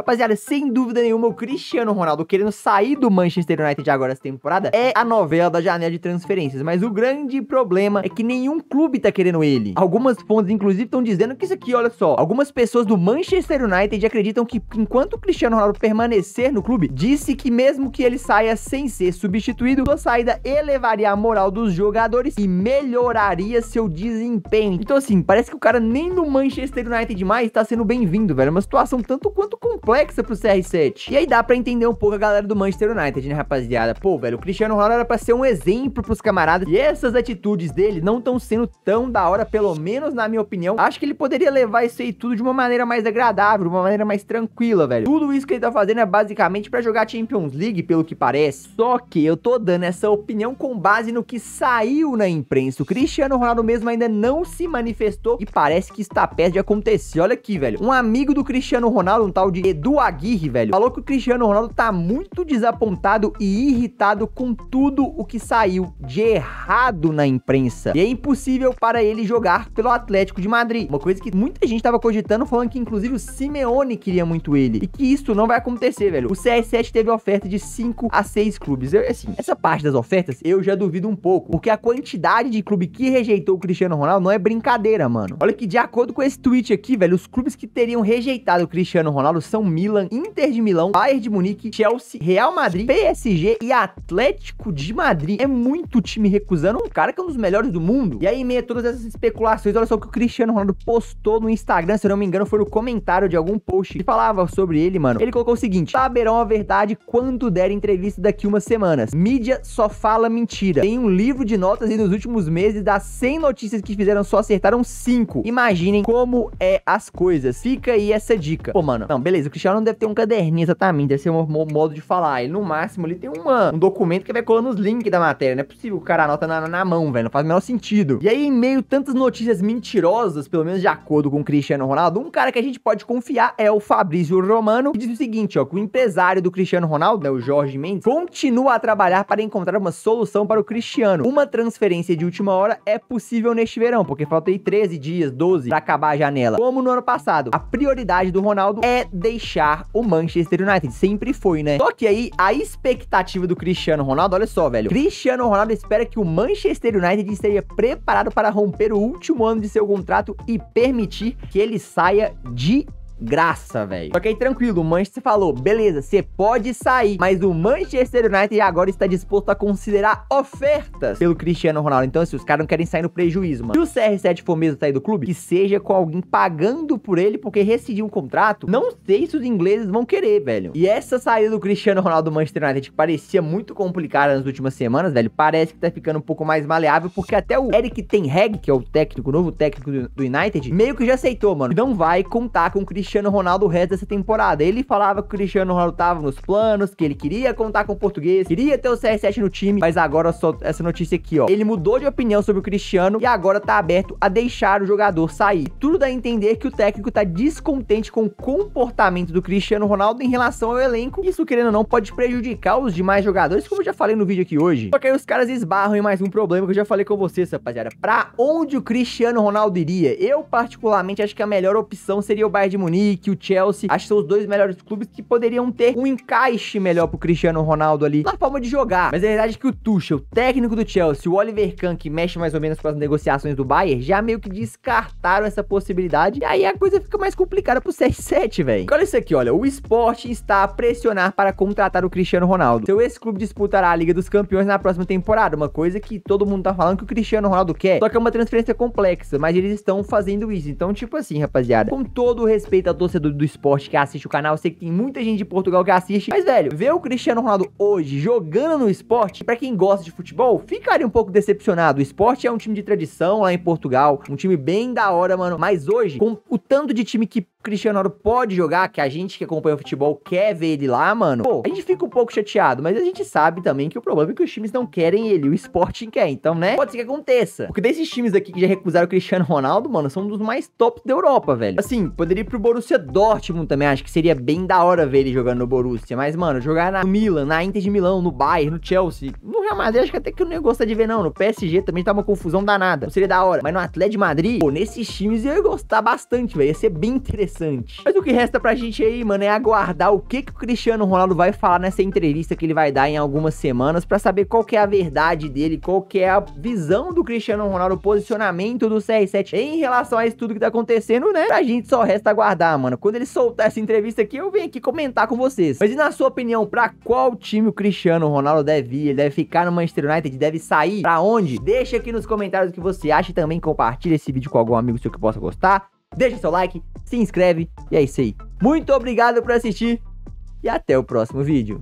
Rapaziada, sem dúvida nenhuma, o Cristiano Ronaldo querendo sair do Manchester United agora essa temporada é a novela da janela de transferências. Mas o grande problema é que nenhum clube tá querendo ele. Algumas fontes, inclusive, estão dizendo que isso aqui, olha só, algumas pessoas do Manchester United acreditam que enquanto o Cristiano Ronaldo permanecer no clube, disse que mesmo que ele saia sem ser substituído, sua saída elevaria a moral dos jogadores e melhoraria seu desempenho. Então, assim, parece que o cara nem no Manchester United mais tá sendo bem-vindo, velho. É uma situação tanto quanto complexa complexa pro CR7. E aí dá pra entender um pouco a galera do Manchester United, né, rapaziada? Pô, velho, o Cristiano Ronaldo era pra ser um exemplo pros camaradas. E essas atitudes dele não estão sendo tão da hora, pelo menos na minha opinião. Acho que ele poderia levar isso aí tudo de uma maneira mais agradável, de uma maneira mais tranquila, velho. Tudo isso que ele tá fazendo é basicamente pra jogar Champions League, pelo que parece. Só que eu tô dando essa opinião com base no que saiu na imprensa. O Cristiano Ronaldo mesmo ainda não se manifestou e parece que está perto de acontecer. Olha aqui, velho. Um amigo do Cristiano Ronaldo, um tal de Edu Aguirre, velho, falou que o Cristiano Ronaldo tá muito desapontado e irritado com tudo o que saiu de errado na imprensa. E é impossível para ele jogar pelo Atlético de Madrid. Uma coisa que muita gente tava cogitando, falando que inclusive o Simeone queria muito ele. E que isso não vai acontecer, velho. O CR7 teve oferta de 5 a 6 clubes. Eu, assim, essa parte das ofertas eu já duvido um pouco, porque a quantidade de clube que rejeitou o Cristiano Ronaldo não é brincadeira, mano. Olha que de acordo com esse tweet aqui, velho, os clubes que teriam rejeitado o Cristiano Ronaldo são Milan, Inter de Milão, Bayern de Munique, Chelsea, Real Madrid, PSG e Atlético de Madrid. É muito time recusando um cara que é um dos melhores do mundo. E aí, a todas essas especulações, olha só o que o Cristiano Ronaldo postou no Instagram, se eu não me engano, foi no comentário de algum post que falava sobre ele, mano. Ele colocou o seguinte: saberão a verdade quando der entrevista daqui umas semanas. Mídia só fala mentira. Tem um livro de notas e nos últimos meses, das 100 notícias que fizeram, só acertaram 5. Imaginem como é as coisas. Fica aí essa dica. Pô, mano, não, beleza o Cristiano não deve ter um caderninho exatamente, deve ser um modo de falar. Ele, no máximo, ele tem uma, um documento que vai colando os links da matéria. Não é possível o cara anota na, na mão, velho. Não faz o menor sentido. E aí, em meio tantas notícias mentirosas, pelo menos de acordo com o Cristiano Ronaldo, um cara que a gente pode confiar é o Fabrício Romano, que diz o seguinte, ó, que o empresário do Cristiano Ronaldo, né, o Jorge Mendes, continua a trabalhar para encontrar uma solução para o Cristiano. Uma transferência de última hora é possível neste verão, porque faltam aí 13 dias, 12, para acabar a janela. Como no ano passado, a prioridade do Ronaldo é deixar deixar o Manchester United. Sempre foi, né? Só que aí, a expectativa do Cristiano Ronaldo, olha só, velho. Cristiano Ronaldo espera que o Manchester United esteja preparado para romper o último ano de seu contrato e permitir que ele saia de graça, velho. Só que aí, tranquilo, o Manchester falou, beleza, você pode sair, mas o Manchester United agora está disposto a considerar ofertas pelo Cristiano Ronaldo. Então, se assim, os caras não querem sair no prejuízo, mano. Se o CR7 for mesmo sair do clube, que seja com alguém pagando por ele, porque rescindiu um contrato, não sei se os ingleses vão querer, velho. E essa saída do Cristiano Ronaldo do Manchester United, que parecia muito complicada nas últimas semanas, velho, parece que tá ficando um pouco mais maleável, porque até o Eric Ten Hag, que é o técnico, o novo técnico do United, meio que já aceitou, mano. Não vai contar com o Cristiano Cristiano Ronaldo o resto dessa temporada. Ele falava que o Cristiano Ronaldo tava nos planos, que ele queria contar com o português, queria ter o CR7 no time, mas agora só essa notícia aqui, ó. Ele mudou de opinião sobre o Cristiano e agora tá aberto a deixar o jogador sair. Tudo dá a entender que o técnico tá descontente com o comportamento do Cristiano Ronaldo em relação ao elenco. Isso, querendo ou não, pode prejudicar os demais jogadores, como eu já falei no vídeo aqui hoje. Só que aí os caras esbarram em mais um problema que eu já falei com vocês, rapaziada. Pra onde o Cristiano Ronaldo iria? Eu, particularmente, acho que a melhor opção seria o Bayern de Munique Munique, o Chelsea, acho que são os dois melhores clubes que poderiam ter um encaixe melhor pro Cristiano Ronaldo ali na forma de jogar. Mas a verdade é que o Tuchel, o técnico do Chelsea, o Oliver Kahn, que mexe mais ou menos com as negociações do Bayern, já meio que descartaram essa possibilidade. E aí a coisa fica mais complicada pro CR7, velho. Olha isso aqui, olha. O esporte está a pressionar para contratar o Cristiano Ronaldo. Seu ex-clube disputará a Liga dos Campeões na próxima temporada, uma coisa que todo mundo tá falando que o Cristiano Ronaldo quer. Só que é uma transferência complexa, mas eles estão fazendo isso. Então, tipo assim, rapaziada, com todo o respeito atleta, torcedor do esporte que assiste o canal, eu sei que tem muita gente de Portugal que assiste, mas velho, ver o Cristiano Ronaldo hoje jogando no esporte, para quem gosta de futebol, ficaria um pouco decepcionado. O esporte é um time de tradição lá em Portugal, um time bem da hora, mano, mas hoje, com o tanto de time que Cristiano Ronaldo pode jogar, que a gente que acompanha o futebol quer ver ele lá, mano, pô, a gente fica um pouco chateado, mas a gente sabe também que o problema é que os times não querem ele, o Sporting quer, então, né, pode ser que aconteça. Porque desses times aqui que já recusaram o Cristiano Ronaldo, mano, são um dos mais tops da Europa, velho. Assim, poderia ir pro Borussia Borussia Dortmund também, acho que seria bem da hora ver ele jogando no Borussia. Mas, mano, jogar na Milan, na Inter de Milão, no Bayern, no Chelsea, no Real Madrid, acho que até que eu não gosto de ver, não. No PSG também tá uma confusão danada. Não seria da hora. Mas no Atlético de Madrid, pô, nesses times eu ia gostar bastante, velho. Ia ser bem interessante. Mas o que resta pra gente aí, mano, é aguardar o que, que o Cristiano Ronaldo vai falar nessa entrevista que ele vai dar em algumas semanas pra saber qual que é a verdade dele, qual que é a visão do Cristiano Ronaldo, o posicionamento do CR7 em relação a isso tudo que tá acontecendo, né? Pra gente só resta aguardar comentar, ah, mano. Quando ele soltar essa entrevista aqui, eu venho aqui comentar com vocês. Mas e na sua opinião, pra qual time o Cristiano Ronaldo deve ir? Ele deve ficar no Manchester United? Deve sair? Pra onde? Deixa aqui nos comentários o que você acha e também compartilha esse vídeo com algum amigo seu que possa gostar. Deixa seu like, se inscreve e é isso aí. Muito obrigado por assistir e até o próximo vídeo.